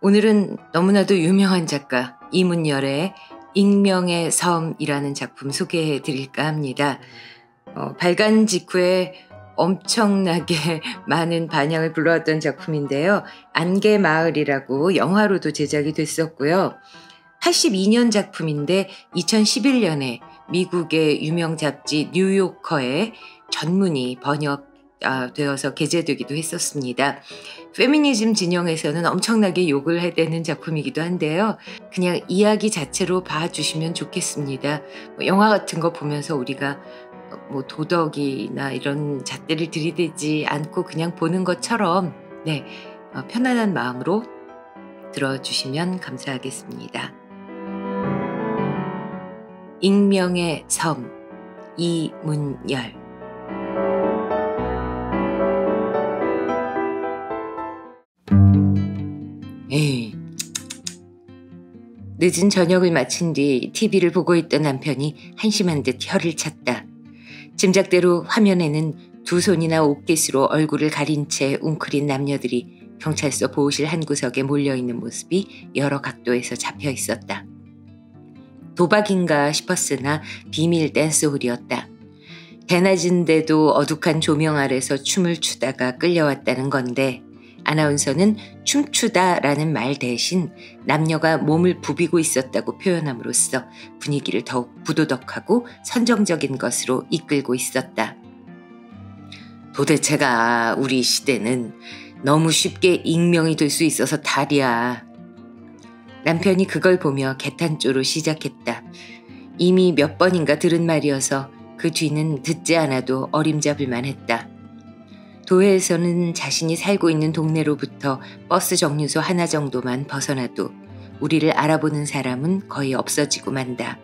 오늘은 너무나도 유명한 작가 이문열의 익명의 섬이라는 작품 소개해 드릴까 합니다. 어, 발간 직후에 엄청나게 많은 반향을 불러왔던 작품인데요. 안개 마을이라고 영화로도 제작이 됐었고요. 82년 작품인데 2011년에 미국의 유명 잡지 뉴요커에 전문의 번역 아, 되어서 게재되기도 했었습니다. 페미니즘 진영에서는 엄청나게 욕을 해대는 작품이기도 한데요. 그냥 이야기 자체로 봐주시면 좋겠습니다. 뭐 영화 같은 거 보면서 우리가 어, 뭐 도덕이나 이런 잣대를 들이대지 않고 그냥 보는 것처럼 네, 어, 편안한 마음으로 들어주시면 감사하겠습니다. 익명의 섬 이문열 에이. 늦은 저녁을 마친 뒤 TV를 보고 있던 남편이 한심한 듯 혀를 찼다. 짐작대로 화면에는 두 손이나 옷깃으로 얼굴을 가린 채 웅크린 남녀들이 경찰서 보호실 한 구석에 몰려있는 모습이 여러 각도에서 잡혀 있었다. 도박인가 싶었으나 비밀 댄스홀이었다. 대낮인데도 어둑한 조명 아래서 춤을 추다가 끌려왔다는 건데 아나운서는 춤추다라는 말 대신 남녀가 몸을 부비고 있었다고 표현함으로써 분위기를 더욱 부도덕하고 선정적인 것으로 이끌고 있었다. 도대체가 우리 시대는 너무 쉽게 익명이 될 수 있어서 다리야 남편이 그걸 보며 개탄조로 시작했다. 이미 몇 번인가 들은 말이어서 그 뒤는 듣지 않아도 어림잡을 만했다. 도회에서는 자신이 살고 있는 동네로부터 버스 정류소 하나 정도만 벗어나도 우리를 알아보는 사람은 거의 없어지고 만다.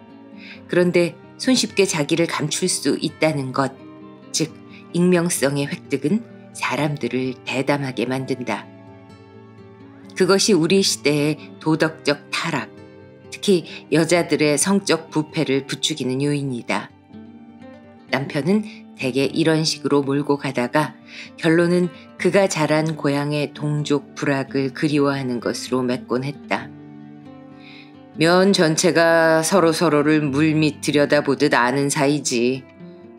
그런데 손쉽게 자기를 감출 수 있다는 것, 즉, 익명성의 획득은 사람들을 대담하게 만든다. 그것이 우리 시대의 도덕적 타락, 특히 여자들의 성적 부패를 부추기는 요인이다. 남편은 대개 이런 식으로 몰고 가다가 결론은 그가 자란 고향의 동족 불악을 그리워하는 것으로 맺곤 했다. 면 전체가 서로 서로를 물밑 들여다보듯 아는 사이지.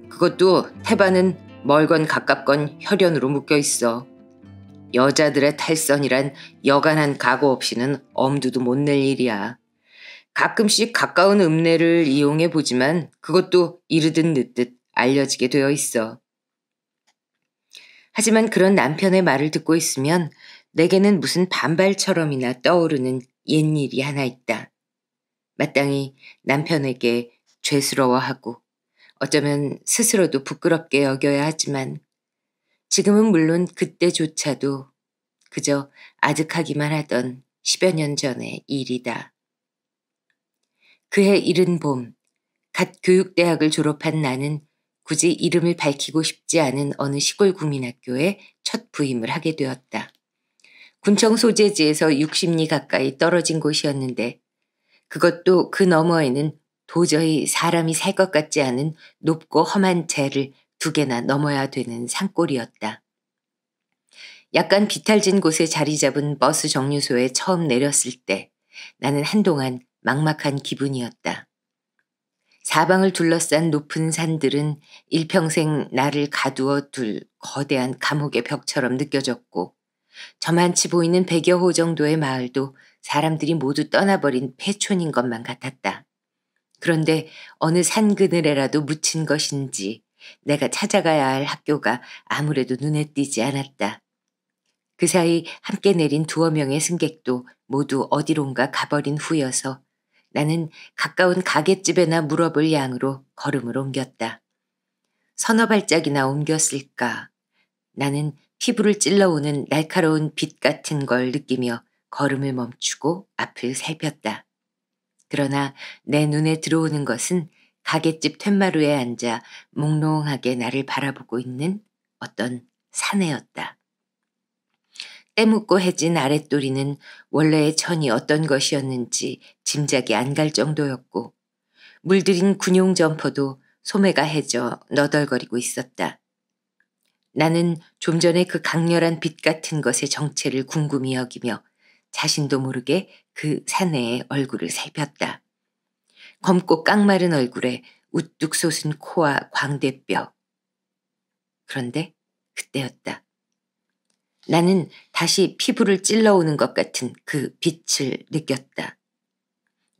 그것도 태반은 멀건 가깝건 혈연으로 묶여 있어. 여자들의 탈선이란 여간한 각오 없이는 엄두도 못 낼 일이야. 가끔씩 가까운 읍내를 이용해 보지만 그것도 이르듯 늦듯 알려지게 되어 있어. 하지만 그런 남편의 말을 듣고 있으면 내게는 무슨 반발처럼이나 떠오르는 옛일이 하나 있다. 마땅히 남편에게 죄스러워하고 어쩌면 스스로도 부끄럽게 여겨야 하지만 지금은 물론 그때조차도 그저 아득하기만 하던 10여 년 전의 일이다. 그해 이른 봄, 갓 교육대학을 졸업한 나는 굳이 이름을 밝히고 싶지 않은 어느 시골 국민학교에 첫 부임을 하게 되었다. 군청 소재지에서 60리 가까이 떨어진 곳이었는데 그것도 그 너머에는 도저히 사람이 살 것 같지 않은 높고 험한 재를 두 개나 넘어야 되는 산골이었다. 약간 비탈진 곳에 자리 잡은 버스 정류소에 처음 내렸을 때 나는 한동안 막막한 기분이었다. 사방을 둘러싼 높은 산들은 일평생 나를 가두어 둘 거대한 감옥의 벽처럼 느껴졌고 저만치 보이는 백여 호 정도의 마을도 사람들이 모두 떠나버린 폐촌인 것만 같았다. 그런데 어느 산 그늘에라도 묻힌 것인지 내가 찾아가야 할 학교가 아무래도 눈에 띄지 않았다. 그 사이 함께 내린 두어 명의 승객도 모두 어디론가 가버린 후여서 나는 가까운 가게집에나 물어볼 양으로 걸음을 옮겼다. 서너 발짝이나 옮겼을까. 나는 피부를 찔러오는 날카로운 빛 같은 걸 느끼며 걸음을 멈추고 앞을 살폈다. 그러나 내 눈에 들어오는 것은 가게집 툇마루에 앉아 몽롱하게 나를 바라보고 있는 어떤 사내였다. 때묻고 해진 아랫도리는 원래의 천이 어떤 것이었는지 짐작이 안 갈 정도였고 물들인 군용 점퍼도 소매가 해져 너덜거리고 있었다. 나는 좀 전에 그 강렬한 빛 같은 것의 정체를 궁금히 여기며 자신도 모르게 그 사내의 얼굴을 살폈다. 검고 깡마른 얼굴에 우뚝 솟은 코와 광대뼈. 그런데 그때였다. 나는 다시 피부를 찔러오는 것 같은 그 빛을 느꼈다.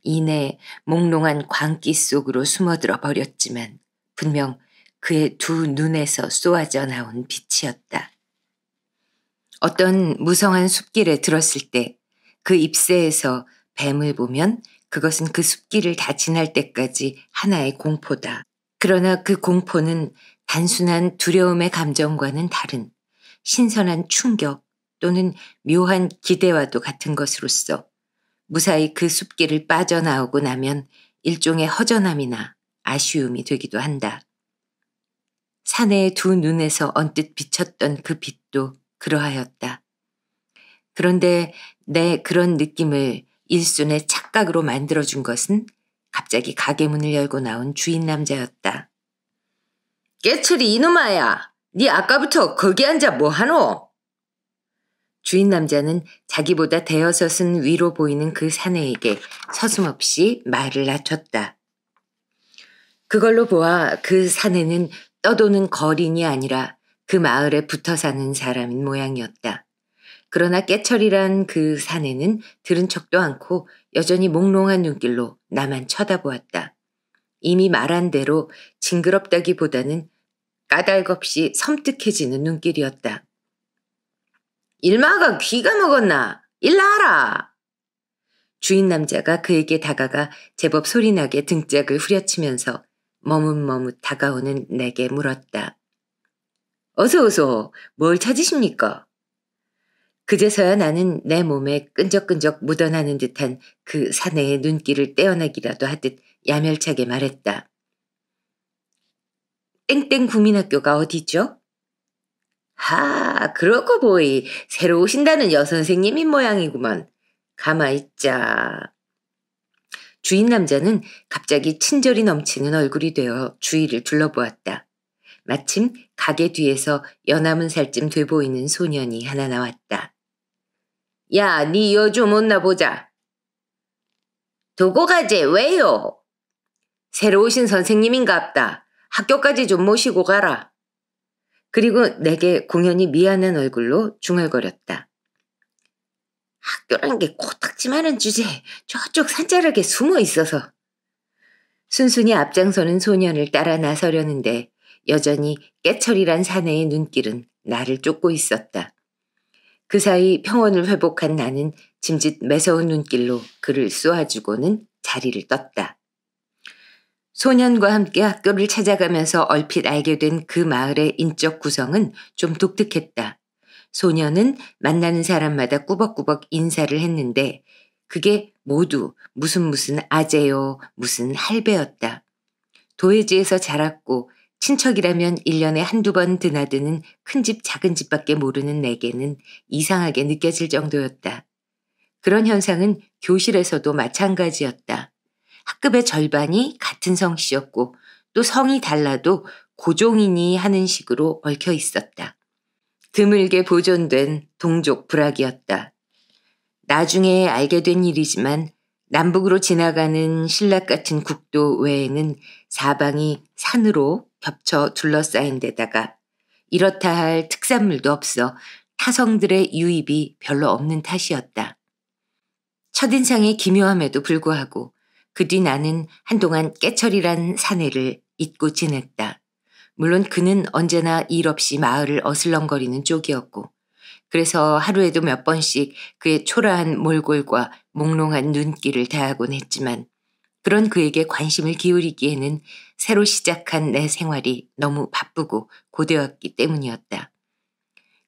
이내 몽롱한 광기 속으로 숨어들어 버렸지만 분명 그의 두 눈에서 쏘아져 나온 빛이었다. 어떤 무성한 숲길에 들었을 때 그 잎새에서 뱀을 보면 그것은 그 숲길을 다 지날 때까지 하나의 공포다. 그러나 그 공포는 단순한 두려움의 감정과는 다른 신선한 충격 또는 묘한 기대와도 같은 것으로서 무사히 그 숲길을 빠져나오고 나면 일종의 허전함이나 아쉬움이 되기도 한다. 사내의 두 눈에서 언뜻 비쳤던 그 빛도 그러하였다. 그런데 내 그런 느낌을 일순의 착각으로 만들어준 것은 갑자기 가게 문을 열고 나온 주인 남자였다. 깨칠이 이놈아야! 네 아까부터 거기 앉아 뭐하노? 주인 남자는 자기보다 대여섯은 위로 보이는 그 사내에게 서슴없이 말을 낮췄다. 그걸로 보아 그 사내는 떠도는 거린이 아니라 그 마을에 붙어 사는 사람인 모양이었다. 그러나 깨철이란 그 사내는 들은 척도 않고 여전히 몽롱한 눈길로 나만 쳐다보았다. 이미 말한 대로 징그럽다기보다는 까닭없이 섬뜩해지는 눈길이었다. 일마가 귀가 먹었나? 일라하라 주인 남자가 그에게 다가가 제법 소리나게 등짝을 후려치면서 머뭇머뭇 다가오는 내게 물었다. 어서 어서 뭘 찾으십니까? 그제서야 나는 내 몸에 끈적끈적 묻어나는 듯한 그 사내의 눈길을 떼어내기라도 하듯 야멸차게 말했다. 땡땡 국민학교가 어디죠? 하, 그렇고 보이. 새로 오신다는 여선생님인 모양이구먼. 가만있자. 주인 남자는 갑자기 친절이 넘치는 얼굴이 되어 주위를 둘러보았다. 마침 가게 뒤에서 연함은 살쯤 돼 보이는 소년이 하나 나왔다. 야, 니 요즘 온나 보자. 도고 가제 왜요? 새로 오신 선생님인가 보다. 학교까지 좀 모시고 가라. 그리고 내게 공연이 미안한 얼굴로 중얼거렸다. 학교란 게 코딱지만한 주제에 저쪽 산자락에 숨어 있어서. 순순히 앞장서는 소년을 따라 나서려는데 여전히 깨철이란 사내의 눈길은 나를 쫓고 있었다. 그 사이 평온을 회복한 나는 짐짓 매서운 눈길로 그를 쏘아주고는 자리를 떴다. 소년과 함께 학교를 찾아가면서 얼핏 알게 된 그 마을의 인적 구성은 좀 독특했다. 소년은 만나는 사람마다 꾸벅꾸벅 인사를 했는데 그게 모두 무슨 무슨 아재요, 무슨 할배였다. 도해지에서 자랐고 친척이라면 1년에 한두 번 드나드는 큰 집 작은 집밖에 모르는 내게는 이상하게 느껴질 정도였다. 그런 현상은 교실에서도 마찬가지였다. 학급의 절반이 같은 성씨였고 또 성이 달라도 고종이니 하는 식으로 얽혀 있었다. 드물게 보존된 동족 불악이었다. 나중에 알게 된 일이지만 남북으로 지나가는 신락 같은 국도 외에는 사방이 산으로 겹쳐 둘러싸인 데다가 이렇다 할 특산물도 없어 타성들의 유입이 별로 없는 탓이었다. 첫인상의 기묘함에도 불구하고 그뒤 나는 한동안 깨철이란 사내를 잊고 지냈다. 물론 그는 언제나 일 없이 마을을 어슬렁거리는 쪽이었고 그래서 하루에도 몇 번씩 그의 초라한 몰골과 몽롱한 눈길을 대하곤 했지만 그런 그에게 관심을 기울이기에는 새로 시작한 내 생활이 너무 바쁘고 고되었기 때문이었다.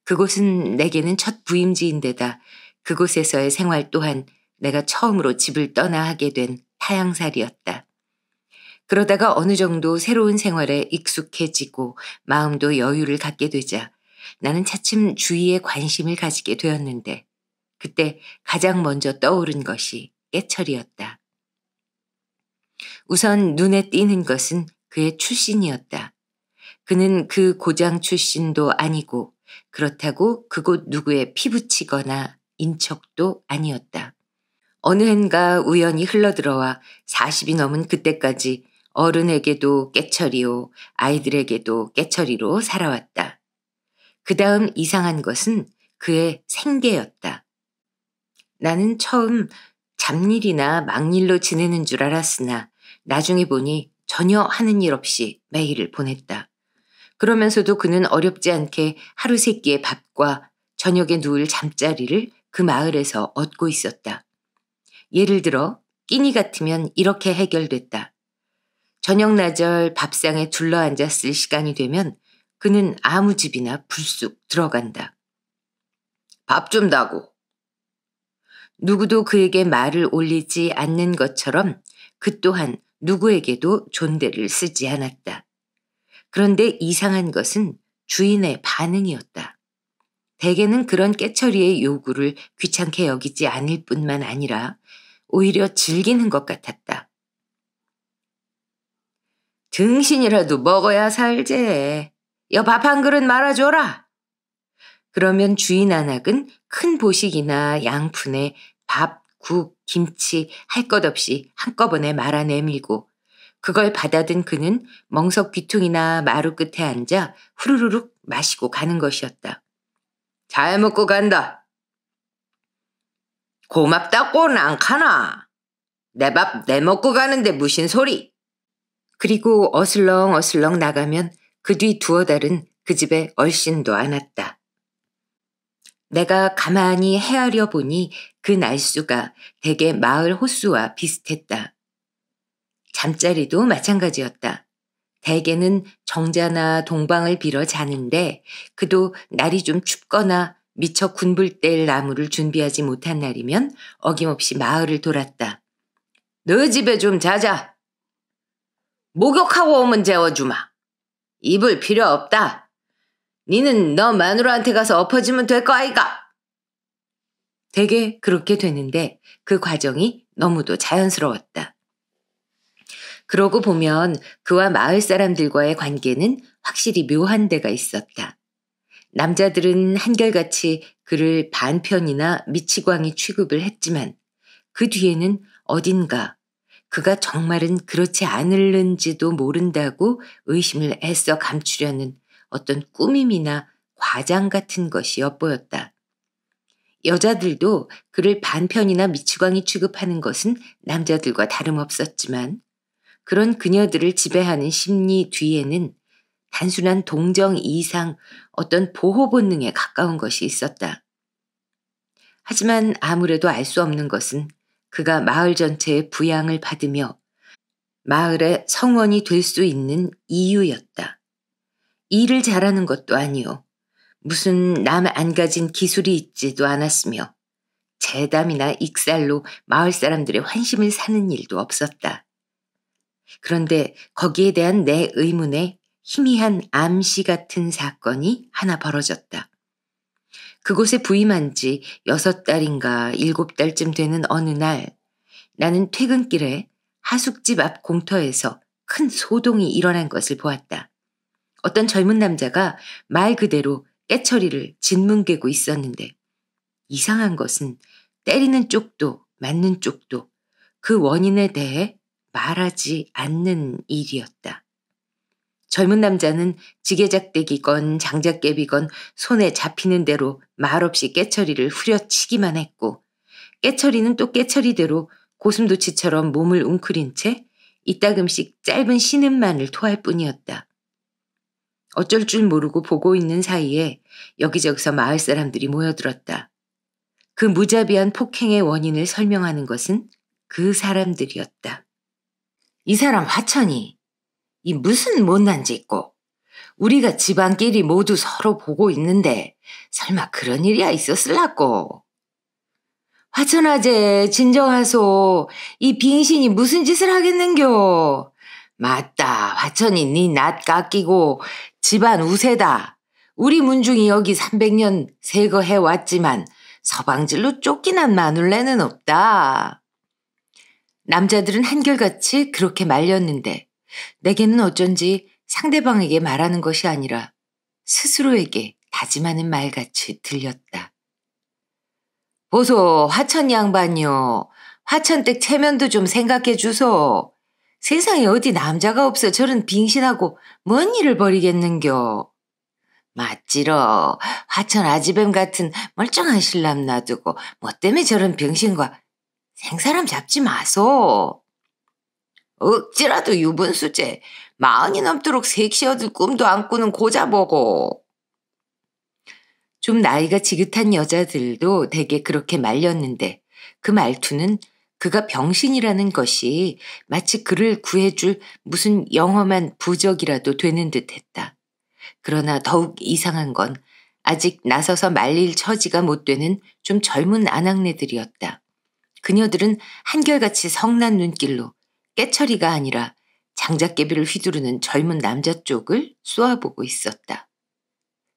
그곳은 내게는 첫 부임지인데다 그곳에서의 생활 또한 내가 처음으로 집을 떠나 하게 된 타양살이었다. 그러다가 어느 정도 새로운 생활에 익숙해지고 마음도 여유를 갖게 되자 나는 차츰 주위에 관심을 가지게 되었는데 그때 가장 먼저 떠오른 것이 깨철이었다. 우선 눈에 띄는 것은 그의 출신이었다. 그는 그 고장 출신도 아니고 그렇다고 그곳 누구의 피부치거나 인척도 아니었다. 어느 헨가 우연히 흘러들어와 40이 넘은 그때까지 어른에게도 깨처리요 아이들에게도 깨처리로 살아왔다. 그 다음 이상한 것은 그의 생계였다. 나는 처음 잡일이나 막일로 지내는 줄 알았으나 나중에 보니 전혀 하는 일 없이 매일을 보냈다. 그러면서도 그는 어렵지 않게 하루 세 끼의 밥과 저녁에 누울 잠자리를 그 마을에서 얻고 있었다. 예를 들어 끼니 같으면 이렇게 해결됐다. 저녁 나절 밥상에 둘러앉았을 시간이 되면 그는 아무 집이나 불쑥 들어간다. 밥 좀 다고. 누구도 그에게 말을 올리지 않는 것처럼 그 또한 누구에게도 존대를 쓰지 않았다. 그런데 이상한 것은 주인의 반응이었다. 대개는 그런 깨처리의 요구를 귀찮게 여기지 않을 뿐만 아니라 오히려 즐기는 것 같았다. 등신이라도 먹어야 살제. 여 밥 한 그릇 말아줘라. 그러면 주인 안악은 큰 보식이나 양푼에 밥, 국, 김치 할 것 없이 한꺼번에 말아 내밀고 그걸 받아든 그는 멍석 귀퉁이나 마루 끝에 앉아 후루룩 마시고 가는 것이었다. 잘 먹고 간다. 고맙다고 난카나. 내 밥 내 먹고 가는데 무슨 소리. 그리고 어슬렁 어슬렁 나가면 그 뒤 두어 달은 그 집에 얼씬도 않았다. 내가 가만히 헤아려 보니 그 날수가 대개 마을 호수와 비슷했다. 잠자리도 마찬가지였다. 대개는 정자나 동방을 빌어 자는데 그도 날이 좀 춥거나 미처 군불 뗄 나무를 준비하지 못한 날이면 어김없이 마을을 돌았다. 너 집에 좀 자자. 목욕하고 오면 재워주마. 입을 필요 없다. 니는 너 마누라한테 가서 엎어지면 될 거 아이가. 대게 그렇게 되는데 그 과정이 너무도 자연스러웠다. 그러고 보면 그와 마을 사람들과의 관계는 확실히 묘한 데가 있었다. 남자들은 한결같이 그를 반편이나 미치광이 취급을 했지만 그 뒤에는 어딘가 그가 정말은 그렇지 않을는지도 모른다고 의심을 애써 감추려는 어떤 꾸밈이나 과장 같은 것이 엿보였다. 여자들도 그를 반편이나 미치광이 취급하는 것은 남자들과 다름없었지만 그런 그녀들을 지배하는 심리 뒤에는 단순한 동정 이상 어떤 보호 본능에 가까운 것이 있었다. 하지만 아무래도 알 수 없는 것은 그가 마을 전체의 부양을 받으며 마을의 성원이 될 수 있는 이유였다. 일을 잘하는 것도 아니요. 무슨 남 안 가진 기술이 있지도 않았으며 재담이나 익살로 마을 사람들의 환심을 사는 일도 없었다. 그런데 거기에 대한 내 의문에 희미한 암시 같은 사건이 하나 벌어졌다. 그곳에 부임한 지 여섯 달인가 일곱 달쯤 되는 어느 날 나는 퇴근길에 하숙집 앞 공터에서 큰 소동이 일어난 것을 보았다. 어떤 젊은 남자가 말 그대로 깨처리를 짓뭉개고 있었는데 이상한 것은 때리는 쪽도 맞는 쪽도 그 원인에 대해 말하지 않는 일이었다. 젊은 남자는 지게작대기건 장작깨비건 손에 잡히는 대로 말없이 깨처리를 후려치기만 했고 깨처리는 또 깨처리대로 고슴도치처럼 몸을 웅크린 채 이따금씩 짧은 신음만을 토할 뿐이었다. 어쩔 줄 모르고 보고 있는 사이에 여기저기서 마을 사람들이 모여들었다. 그 무자비한 폭행의 원인을 설명하는 것은 그 사람들이었다. 이 사람 화천이 이 무슨 못난 짓고 우리가 집안끼리 모두 서로 보고 있는데 설마 그런 일이야 있었을라고. 화천아재 진정하소 이 빙신이 무슨 짓을 하겠는겨. 맞다 화천이 니낯네 깎이고 집안 우세다. 우리 문중이 여기 300년 세거해왔지만 서방질로 쫓기난 마눌레는 없다. 남자들은 한결같이 그렇게 말렸는데 내게는 어쩐지 상대방에게 말하는 것이 아니라 스스로에게 다짐하는 말같이 들렸다. 보소, 화천 양반요. 이 화천댁 체면도 좀 생각해 주소. 세상에 어디 남자가 없어 저런 빙신하고 뭔 일을 벌이겠는겨. 맞지러 화천 아지뱀 같은 멀쩡한 신람 놔두고 뭐 때문에 저런 병신과 생사람 잡지 마소. 억지라도 유분수제 마흔이 넘도록 색시 어을 꿈도 안 꾸는 고자보고. 좀 나이가 지긋한 여자들도 대개 그렇게 말렸는데 그 말투는 그가 병신이라는 것이 마치 그를 구해줄 무슨 영험한 부적이라도 되는 듯했다. 그러나 더욱 이상한 건 아직 나서서 말릴 처지가 못 되는 좀 젊은 아낙네들이었다. 그녀들은 한결같이 성난 눈길로 깨처리가 아니라 장작개비를 휘두르는 젊은 남자 쪽을 쏘아보고 있었다.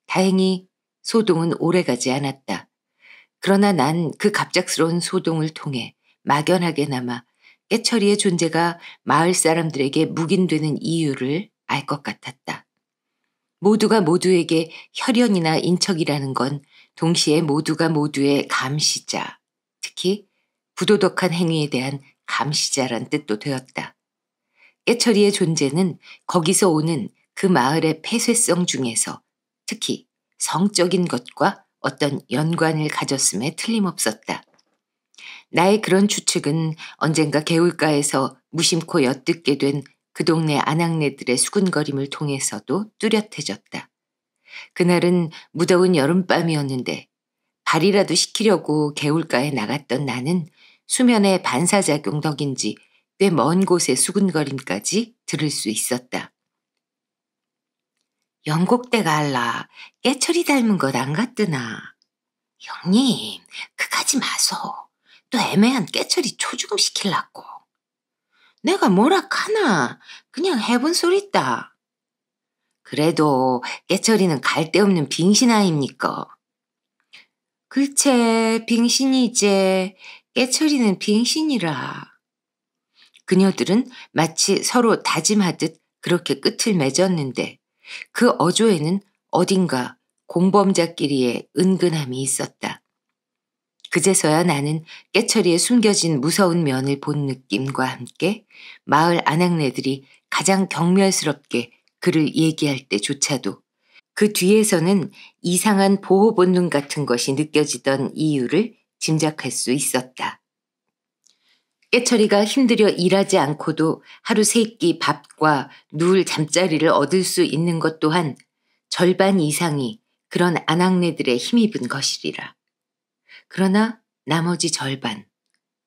다행히 소동은 오래가지 않았다. 그러나 난 그 갑작스러운 소동을 통해 막연하게나마 깨처리의 존재가 마을 사람들에게 묵인되는 이유를 알 것 같았다. 모두가 모두에게 혈연이나 인척이라는 건 동시에 모두가 모두의 감시자, 특히 부도덕한 행위에 대한 감시자란 뜻도 되었다. 깨처리의 존재는 거기서 오는 그 마을의 폐쇄성 중에서 특히 성적인 것과 어떤 연관을 가졌음에 틀림없었다. 나의 그런 추측은 언젠가 개울가에서 무심코 엿듣게 된 그 동네 안악네들의 수근거림을 통해서도 뚜렷해졌다. 그날은 무더운 여름밤이었는데 발이라도 식히려고 개울가에 나갔던 나는 수면의 반사작용 덕인지 꽤 먼 곳의 수근거림까지 들을 수 있었다. 영곡대 가 갈라 깨철이 닮은 것 안 같드나. 형님 그까지 마소. 또 애매한 깨철이 초죽음 시킬라고. 내가 뭐라 카나 그냥 해본 소리있다 그래도 깨철이는 갈데 없는 빙신 아입니까? 글쎄 빙신이 이제 깨처리는 빙신이라. 그녀들은 마치 서로 다짐하듯 그렇게 끝을 맺었는데 그 어조에는 어딘가 공범자끼리의 은근함이 있었다. 그제서야 나는 깨처리에 숨겨진 무서운 면을 본 느낌과 함께 마을 아낙네들이 가장 경멸스럽게 그를 얘기할 때조차도 그 뒤에서는 이상한 보호 본능 같은 것이 느껴지던 이유를 짐작할 수 있었다. 깨철이가 힘들여 일하지 않고도 하루 세 끼 밥과 누울 잠자리를 얻을 수 있는 것 또한 절반 이상이 그런 안악내들의 힘입은 것이리라. 그러나 나머지 절반,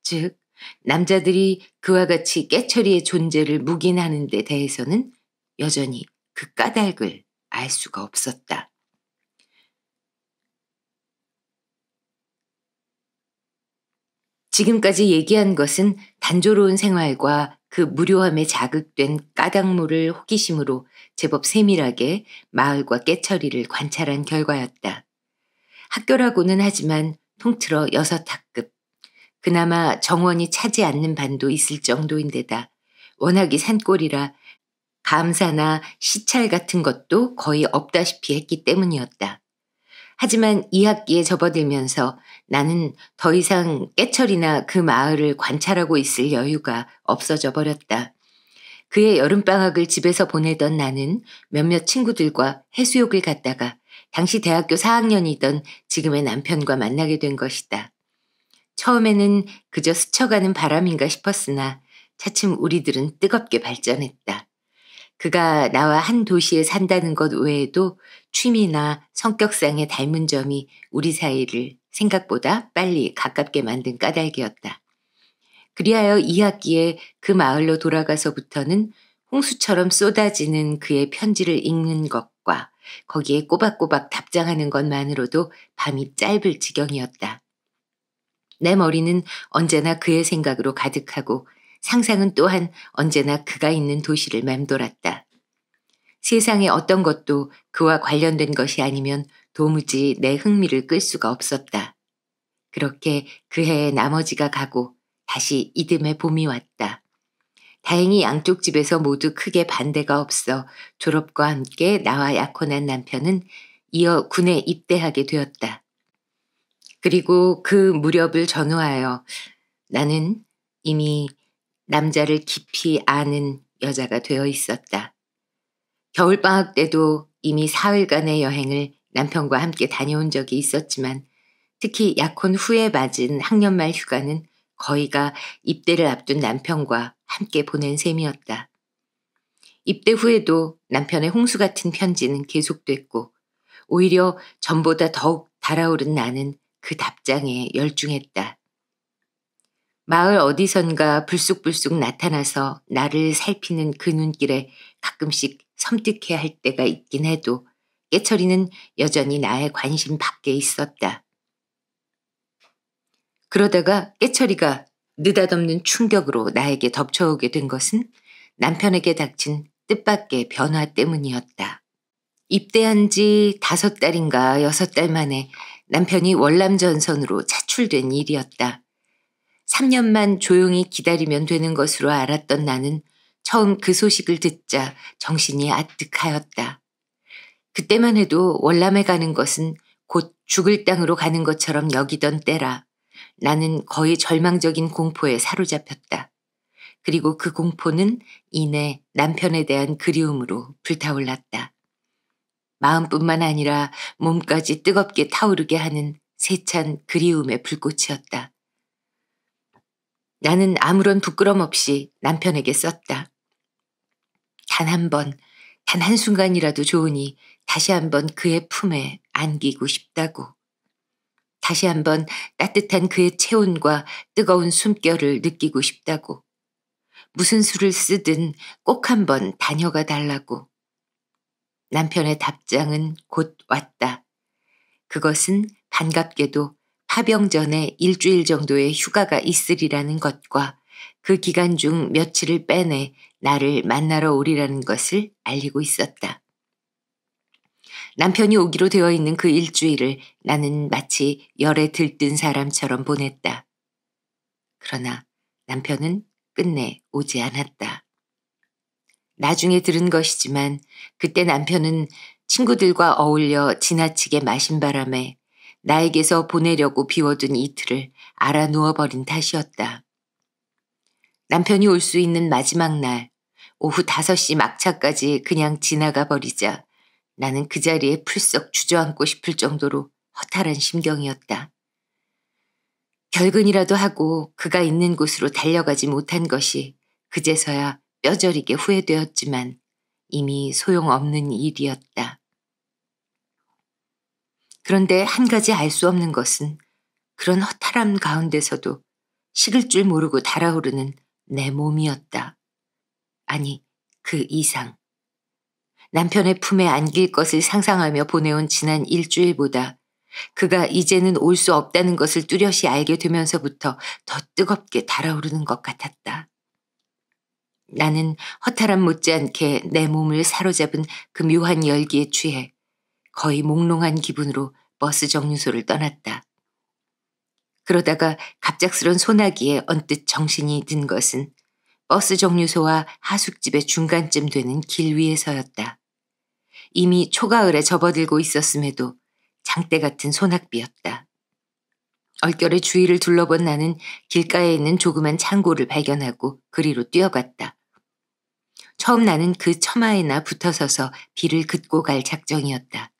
즉 남자들이 그와 같이 깨처리의 존재를 묵인하는 데 대해서는 여전히 그 까닭을 알 수가 없었다. 지금까지 얘기한 것은 단조로운 생활과 그 무료함에 자극된 까닭물을 호기심으로 제법 세밀하게 마을과 깨처리를 관찰한 결과였다. 학교라고는 하지만 통틀어 여섯 학급. 그나마 정원이 차지 않는 반도 있을 정도인데다 워낙이 산골이라 감사나 시찰 같은 것도 거의 없다시피 했기 때문이었다. 하지만 2학기에 접어들면서 나는 더 이상 깨철이나 그 마을을 관찰하고 있을 여유가 없어져 버렸다. 그의 여름방학을 집에서 보내던 나는 몇몇 친구들과 해수욕을 갔다가 당시 대학교 4학년이던 지금의 남편과 만나게 된 것이다. 처음에는 그저 스쳐가는 바람인가 싶었으나 차츰 우리들은 뜨겁게 발전했다. 그가 나와 한 도시에 산다는 것 외에도 취미나 성격상의 닮은 점이 우리 사이를 생각보다 빨리 가깝게 만든 까닭이었다. 그리하여 2학기에 그 마을로 돌아가서부터는 홍수처럼 쏟아지는 그의 편지를 읽는 것과 거기에 꼬박꼬박 답장하는 것만으로도 밤이 짧을 지경이었다. 내 머리는 언제나 그의 생각으로 가득하고 상상은 또한 언제나 그가 있는 도시를 맴돌았다. 세상의 어떤 것도 그와 관련된 것이 아니면 도무지 내 흥미를 끌 수가 없었다. 그렇게 그 해의 나머지가 가고 다시 이듬해 봄이 왔다. 다행히 양쪽 집에서 모두 크게 반대가 없어 졸업과 함께 나와 약혼한 남편은 이어 군에 입대하게 되었다. 그리고 그 무렵을 전후하여 나는 이미 남자를 깊이 아는 여자가 되어 있었다. 겨울방학 때도 이미 사흘간의 여행을 남편과 함께 다녀온 적이 있었지만 특히 약혼 후에 맞은 학년말 휴가는 거의가 입대를 앞둔 남편과 함께 보낸 셈이었다. 입대 후에도 남편의 홍수 같은 편지는 계속됐고 오히려 전보다 더욱 달아오른 나는 그 답장에 열중했다. 마을 어디선가 불쑥불쑥 나타나서 나를 살피는 그 눈길에 가끔씩 섬뜩해 할 때가 있긴 해도 깨철이는 여전히 나의 관심 밖에 있었다. 그러다가 깨철이가 느닷없는 충격으로 나에게 덮쳐오게 된 것은 남편에게 닥친 뜻밖의 변화 때문이었다. 입대한 지 다섯 달인가 여섯 달 만에 남편이 월남전선으로 차출된 일이었다. 3년만 조용히 기다리면 되는 것으로 알았던 나는 처음 그 소식을 듣자 정신이 아득하였다. 그때만 해도 월남에 가는 것은 곧 죽을 땅으로 가는 것처럼 여기던 때라 나는 거의 절망적인 공포에 사로잡혔다. 그리고 그 공포는 이내 남편에 대한 그리움으로 불타올랐다. 마음뿐만 아니라 몸까지 뜨겁게 타오르게 하는 세찬 그리움의 불꽃이었다. 나는 아무런 부끄럼 없이 남편에게 썼다. 단한 번, 단 한순간이라도 좋으니 다시 한번 그의 품에 안기고 싶다고. 다시 한번 따뜻한 그의 체온과 뜨거운 숨결을 느끼고 싶다고. 무슨 수를 쓰든 꼭 한번 다녀가 달라고. 남편의 답장은 곧 왔다. 그것은 반갑게도 파병 전에 일주일 정도의 휴가가 있으리라는 것과 그 기간 중 며칠을 빼내 나를 만나러 오리라는 것을 알리고 있었다. 남편이 오기로 되어 있는 그 일주일을 나는 마치 열에 들뜬 사람처럼 보냈다. 그러나 남편은 끝내 오지 않았다. 나중에 들은 것이지만 그때 남편은 친구들과 어울려 지나치게 마신 바람에 나에게서 보내려고 비워둔 이틀을 알아 누워버린 탓이었다. 남편이 올 수 있는 마지막 날 오후 5시 막차까지 그냥 지나가 버리자 나는 그 자리에 풀썩 주저앉고 싶을 정도로 허탈한 심경이었다. 결근이라도 하고 그가 있는 곳으로 달려가지 못한 것이 그제서야 뼈저리게 후회되었지만 이미 소용없는 일이었다. 그런데 한 가지 알 수 없는 것은 그런 허탈함 가운데서도 식을 줄 모르고 달아오르는 내 몸이었다. 아니 그 이상. 남편의 품에 안길 것을 상상하며 보내온 지난 일주일보다 그가 이제는 올 수 없다는 것을 뚜렷이 알게 되면서부터 더 뜨겁게 달아오르는 것 같았다. 나는 허탈함 못지않게 내 몸을 사로잡은 그 묘한 열기에 취해 거의 몽롱한 기분으로 버스 정류소를 떠났다. 그러다가 갑작스런 소나기에 언뜻 정신이 든 것은 버스 정류소와 하숙집의 중간쯤 되는 길 위에 서였다. 이미 초가을에 접어들고 있었음에도 장대 같은 소낙비였다. 얼결에 주위를 둘러본 나는 길가에 있는 조그만 창고를 발견하고 그리로 뛰어갔다. 처음 나는 그 처마에나 붙어서서 비를 긋고 갈 작정이었다.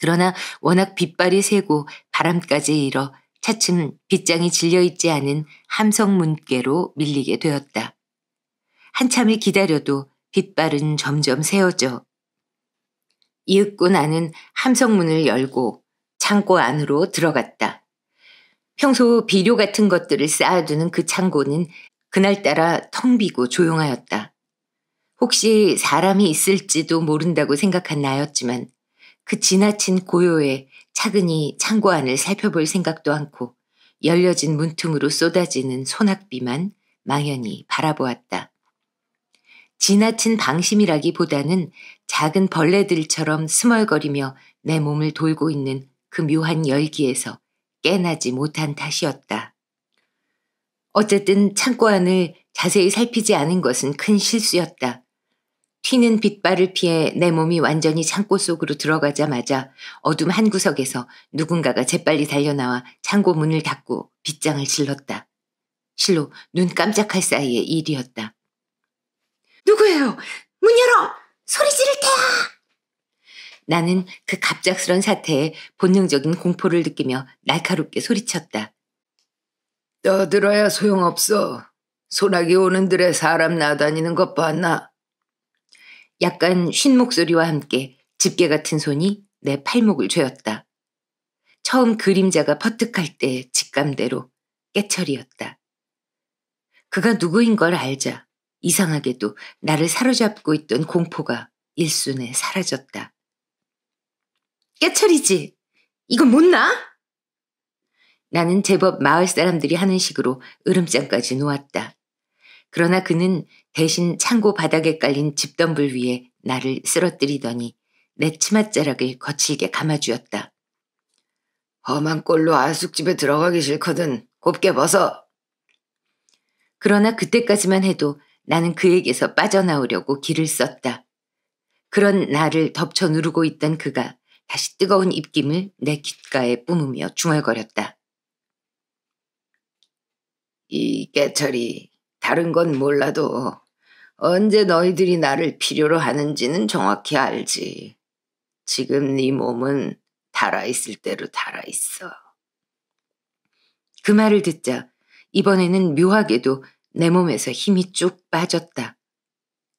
그러나 워낙 빗발이 세고 바람까지 일어 차츰 빗장이 질려있지 않은 함성문께로 밀리게 되었다. 한참을 기다려도 빛발은 점점 세워져 이윽고 나는 함성문을 열고 창고 안으로 들어갔다. 평소 비료 같은 것들을 쌓아두는 그 창고는 그날따라 텅 비고 조용하였다. 혹시 사람이 있을지도 모른다고 생각한 나였지만 그 지나친 고요에 차근히 창고 안을 살펴볼 생각도 않고 열려진 문틈으로 쏟아지는 소낙비만 망연히 바라보았다. 지나친 방심이라기보다는 작은 벌레들처럼 스멀거리며 내 몸을 돌고 있는 그 묘한 열기에서 깨나지 못한 탓이었다. 어쨌든 창고 안을 자세히 살피지 않은 것은 큰 실수였다. 튀는 빛발을 피해 내 몸이 완전히 창고 속으로 들어가자마자 어둠 한 구석에서 누군가가 재빨리 달려나와 창고 문을 닫고 빗장을 질렀다. 실로 눈 깜짝할 사이의 일이었다. 누구예요? 문 열어! 소리 지를 테야! 나는 그 갑작스런 사태에 본능적인 공포를 느끼며 날카롭게 소리쳤다. 떠들어야 소용없어. 소나기 오는 들에 사람 나다니는 것 봤나? 약간 쉰 목소리와 함께 집게 같은 손이 내 팔목을 죄었다. 처음 그림자가 퍼뜩할 때 직감대로 깨철이었다. 그가 누구인 걸 알자 이상하게도 나를 사로잡고 있던 공포가 일순에 사라졌다. 깨철이지! 이건 못 나? 나는 제법 마을 사람들이 하는 식으로 으름장까지 놓았다. 그러나 그는 대신 창고 바닥에 깔린 집덤불 위에 나를 쓰러뜨리더니 내 치맛자락을 거칠게 감아주었다. 험한 꼴로 아숙집에 들어가기 싫거든 곱게 벗어. 그러나 그때까지만 해도 나는 그에게서 빠져나오려고 길을 썼다. 그런 나를 덮쳐 누르고 있던 그가 다시 뜨거운 입김을 내 귓가에 뿜으며 중얼거렸다. 이 깨철이 다른 건 몰라도 언제 너희들이 나를 필요로 하는지는 정확히 알지. 지금 네 몸은 달아있을 대로 달아있어. 그 말을 듣자 이번에는 묘하게도 내 몸에서 힘이 쭉 빠졌다.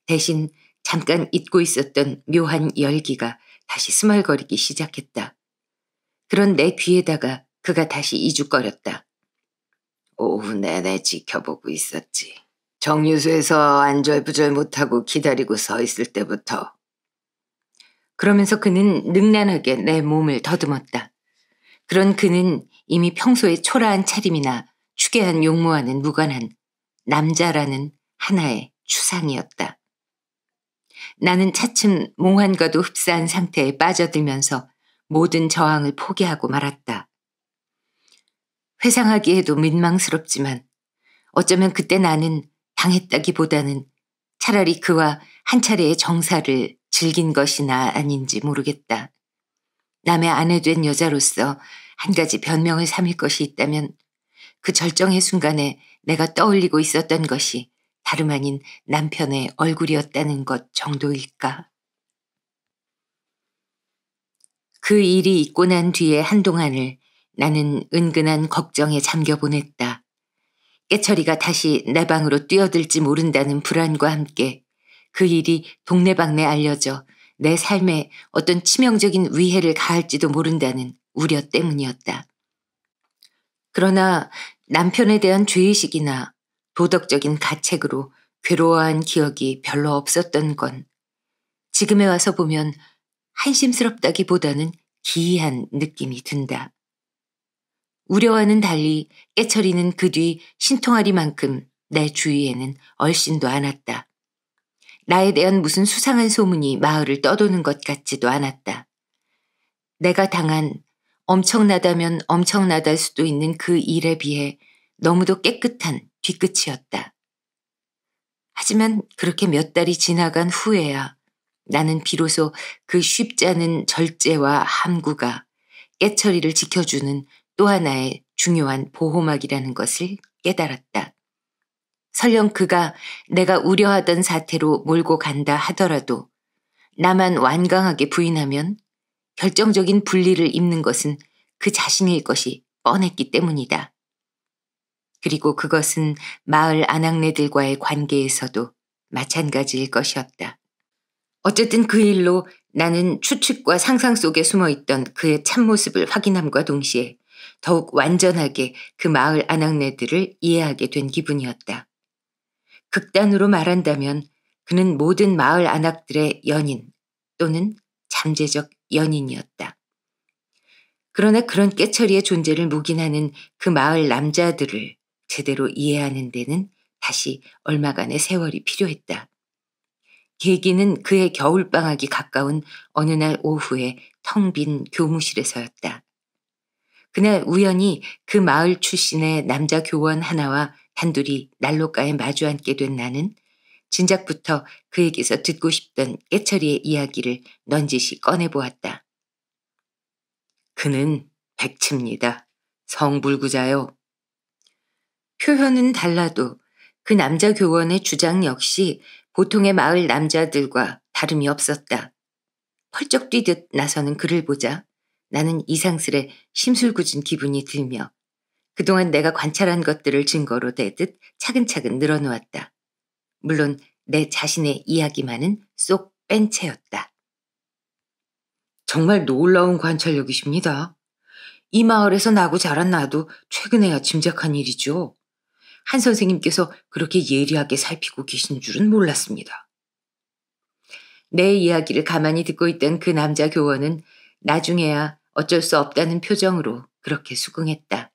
대신 잠깐 잊고 있었던 묘한 열기가 다시 스멀거리기 시작했다. 그런 내 귀에다가 그가 다시 이죽거렸다. 오후 내내 지켜보고 있었지. 정유소에서 안절부절 못하고 기다리고 서 있을 때부터. 그러면서 그는 능란하게 내 몸을 더듬었다. 그런 그는 이미 평소에 초라한 차림이나 추괴한 용모와는 무관한 남자라는 하나의 추상이었다. 나는 차츰 몽환과도 흡사한 상태에 빠져들면서 모든 저항을 포기하고 말았다. 회상하기에도 민망스럽지만 어쩌면 그때 나는 당했다기보다는 차라리 그와 한 차례의 정사를 즐긴 것이나 아닌지 모르겠다. 남의 아내 된 여자로서 한 가지 변명을 삼을 것이 있다면 그 절정의 순간에 내가 떠올리고 있었던 것이 다름 아닌 남편의 얼굴이었다는 것 정도일까. 그 일이 있고 난 뒤에 한동안을 나는 은근한 걱정에 잠겨 보냈다. 깨처리가 다시 내 방으로 뛰어들지 모른다는 불안과 함께 그 일이 동네방네 알려져 내 삶에 어떤 치명적인 위해를 가할지도 모른다는 우려 때문이었다. 그러나 남편에 대한 죄의식이나 도덕적인 가책으로 괴로워한 기억이 별로 없었던 건 지금에 와서 보면 한심스럽다기보다는 기이한 느낌이 든다. 우려와는 달리 깨처리는그 뒤신통하리만큼내 주위에는 얼씬도 않았다. 나에 대한 무슨 수상한 소문이 마을을 떠도는 것 같지도 않았다. 내가 당한 엄청나다면 엄청나다할 수도 있는 그 일에 비해 너무도 깨끗한 뒤끝이었다. 하지만 그렇게 몇 달이 지나간 후에야 나는 비로소 그 쉽지 않은 절제와 함구가 깨처리를 지켜주는 또 하나의 중요한 보호막이라는 것을 깨달았다. 설령 그가 내가 우려하던 사태로 몰고 간다 하더라도 나만 완강하게 부인하면 결정적인 분리를 입는 것은 그 자신일 것이 뻔했기 때문이다. 그리고 그것은 마을 아낙네들과의 관계에서도 마찬가지일 것이었다. 어쨌든 그 일로 나는 추측과 상상 속에 숨어 있던 그의 참모습을 확인함과 동시에 더욱 완전하게 그 마을 아낙네들을 이해하게 된 기분이었다. 극단으로 말한다면 그는 모든 마을 아낙들의 연인 또는 잠재적 연인이었다. 그러나 그런 깨처리의 존재를 묵인하는 그 마을 남자들을 제대로 이해하는 데는 다시 얼마간의 세월이 필요했다. 계기는 그의 겨울방학이 가까운 어느 날 오후에 텅 빈 교무실에서였다. 그날 우연히 그 마을 출신의 남자 교원 하나와 단둘이 난로가에 마주 앉게 된 나는 진작부터 그에게서 듣고 싶던 깨철이의 이야기를 넌지시 꺼내보았다. 그는 백치입니다. 성불구자요. 표현은 달라도 그 남자 교원의 주장 역시 보통의 마을 남자들과 다름이 없었다. 펄쩍 뛰듯 나서는 그를 보자 나는 이상스레 심술궂은 기분이 들며 그동안 내가 관찰한 것들을 증거로 대듯 차근차근 늘어놓았다. 물론 내 자신의 이야기만은 쏙 뺀 채였다. 정말 놀라운 관찰력이십니다. 이 마을에서 나고 자란 나도 최근에야 짐작한 일이죠. 한 선생님께서 그렇게 예리하게 살피고 계신 줄은 몰랐습니다. 내 이야기를 가만히 듣고 있던 그 남자 교원은 나중에야 어쩔 수 없다는 표정으로 그렇게 수긍했다.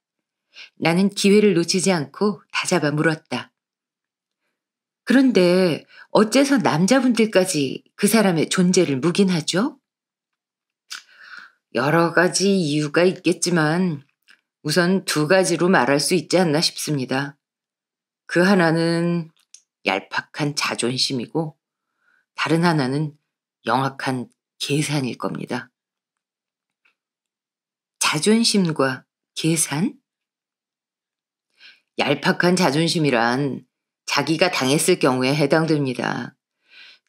나는 기회를 놓치지 않고 다 잡아 물었다. 그런데 어째서 남자분들까지 그 사람의 존재를 묵인하죠? 여러 가지 이유가 있겠지만 우선 두 가지로 말할 수 있지 않나 싶습니다. 그 하나는 얄팍한 자존심이고 다른 하나는 영악한 계산일 겁니다. 자존심과 계산? 얄팍한 자존심이란 자기가 당했을 경우에 해당됩니다.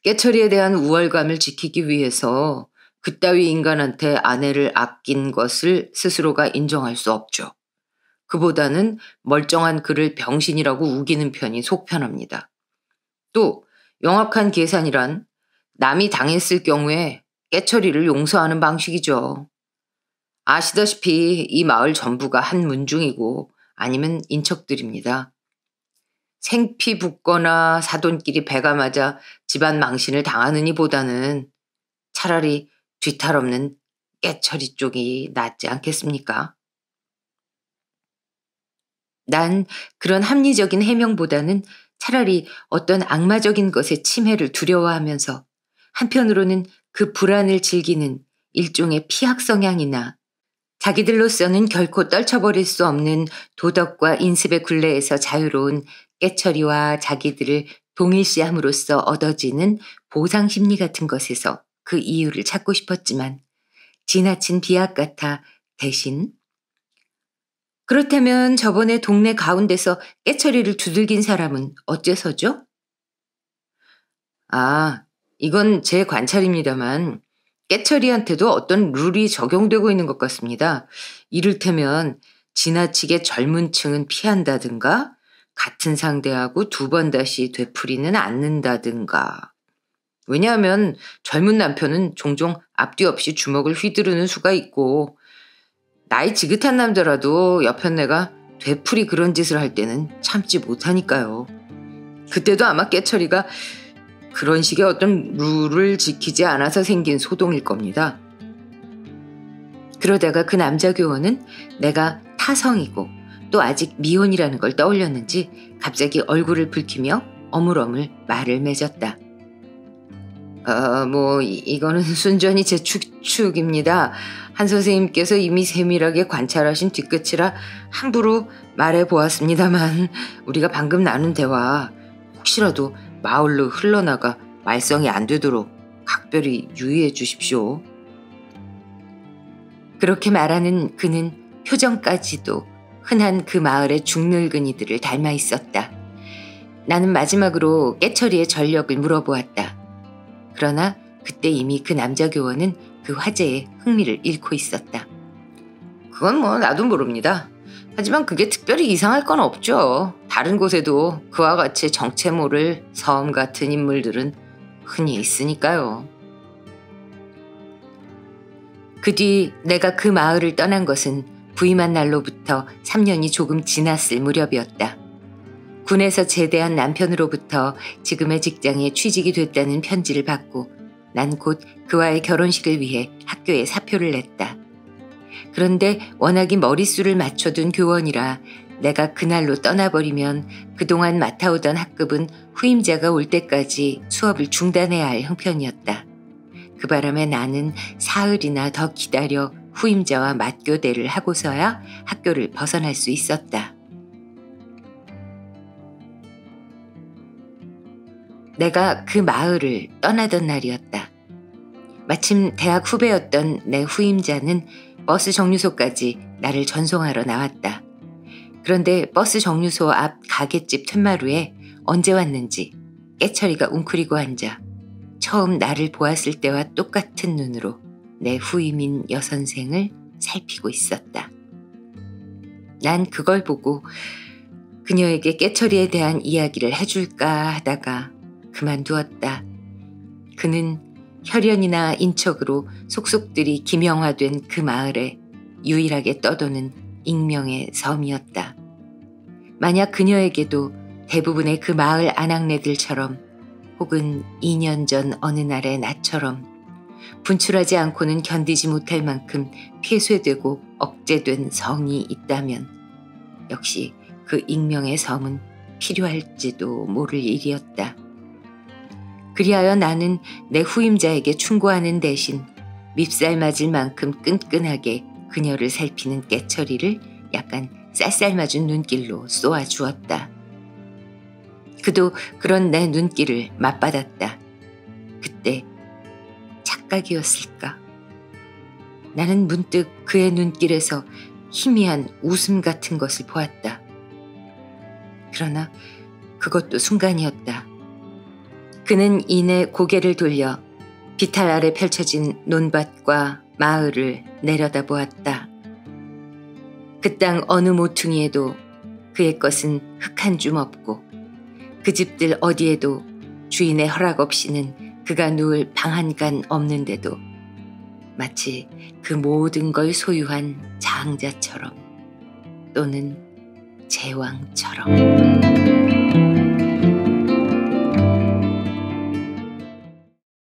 깨처리에 대한 우월감을 지키기 위해서 그따위 인간한테 아내를 아낀 것을 스스로가 인정할 수 없죠. 그보다는 멀쩡한 그를 병신이라고 우기는 편이 속편합니다. 또 영악한 계산이란 남이 당했을 경우에 깨처리를 용서하는 방식이죠. 아시다시피 이 마을 전부가 한 문중이고 아니면 인척들입니다. 생피 붓거나 사돈끼리 배가 맞아 집안 망신을 당하느니 보다는 차라리 뒤탈 없는 깨처리 쪽이 낫지 않겠습니까? 난 그런 합리적인 해명보다는 차라리 어떤 악마적인 것의 침해를 두려워하면서 한편으로는 그 불안을 즐기는 일종의 피학 성향이나 자기들로서는 결코 떨쳐버릴 수 없는 도덕과 인습의 굴레에서 자유로운 깨처리와 자기들을 동일시함으로써 얻어지는 보상심리 같은 것에서 그 이유를 찾고 싶었지만 지나친 비약 같아 대신 그렇다면 저번에 동네 가운데서 깨처리를 두들긴 사람은 어째서죠? 아, 이건 제 관찰입니다만 깨처리한테도 어떤 룰이 적용되고 있는 것 같습니다. 이를테면 지나치게 젊은 층은 피한다든가 같은 상대하고 두 번 다시 되풀이는 않는다든가. 왜냐하면 젊은 남편은 종종 앞뒤 없이 주먹을 휘두르는 수가 있고 나이 지긋한 남자라도 옆편내가 되풀이 그런 짓을 할 때는 참지 못하니까요. 그때도 아마 깨처리가 그런 식의 어떤 룰을 지키지 않아서 생긴 소동일 겁니다. 그러다가 그 남자 교원은 내가 타성이고 또 아직 미혼이라는 걸 떠올렸는지 갑자기 얼굴을 붉히며 어물어물 말을 맺었다. 어, 뭐 이거는 순전히 제 추측입니다. 한 선생님께서 이미 세밀하게 관찰하신 뒤끝이라 함부로 말해 보았습니다만 우리가 방금 나눈 대화 혹시라도 마을로 흘러나가 말썽이 안 되도록 각별히 유의해 주십시오. 그렇게 말하는 그는 표정까지도 흔한 그 마을의 중늙은이들을 닮아 있었다. 나는 마지막으로 깨처리의 전력을 물어보았다. 그러나 그때 이미 그 남자 교원은 그 화제에 흥미를 잃고 있었다. 그건 뭐 나도 모릅니다. 하지만 그게 특별히 이상할 건 없죠. 다른 곳에도 그와 같이 정체 모를 섬 같은 인물들은 흔히 있으니까요. 그 뒤 내가 그 마을을 떠난 것은 부임한 날로부터 3년이 조금 지났을 무렵이었다. 군에서 제대한 남편으로부터 지금의 직장에 취직이 됐다는 편지를 받고 난 곧 그와의 결혼식을 위해 학교에 사표를 냈다. 그런데 워낙이 머릿수를 맞춰둔 교원이라 내가 그날로 떠나버리면 그동안 맡아오던 학급은 후임자가 올 때까지 수업을 중단해야 할 형편이었다. 그 바람에 나는 사흘이나 더 기다려 후임자와 맞교대를 하고서야 학교를 벗어날 수 있었다. 내가 그 마을을 떠나던 날이었다. 마침 대학 후배였던 내 후임자는 버스 정류소까지 나를 전송하러 나왔다. 그런데 버스 정류소 앞 가게집 툇마루에 언제 왔는지 깨처리가 웅크리고 앉아 처음 나를 보았을 때와 똑같은 눈으로 내 후임인 여선생을 살피고 있었다. 난 그걸 보고 그녀에게 깨처리에 대한 이야기를 해줄까 하다가 그만두었다. 그는 혈연이나 인척으로 속속들이 김영화된 그 마을에 유일하게 떠도는 익명의 섬이었다. 만약 그녀에게도 대부분의 그 마을 아낙네들처럼 혹은 2년 전 어느 날의 나처럼 분출하지 않고는 견디지 못할 만큼 폐쇄되고 억제된 성이 있다면 역시 그 익명의 섬은 필요할지도 모를 일이었다. 그리하여 나는 내 후임자에게 충고하는 대신 밉살 맞을 만큼 끈끈하게 그녀를 살피는 깨처리를 약간 쌀쌀 맞은 눈길로 쏘아 주었다. 그도 그런 내 눈길을 맞받았다. 그때 착각이었을까? 나는 문득 그의 눈길에서 희미한 웃음 같은 것을 보았다. 그러나 그것도 순간이었다. 그는 이내 고개를 돌려 비탈 아래 펼쳐진 논밭과 마을을 내려다보았다. 그 땅 어느 모퉁이에도 그의 것은 흙한줌 없고 그 집들 어디에도 주인의 허락 없이는 그가 누울 방 한간 없는데도 마치 그 모든 걸 소유한 장자처럼 또는 제왕처럼.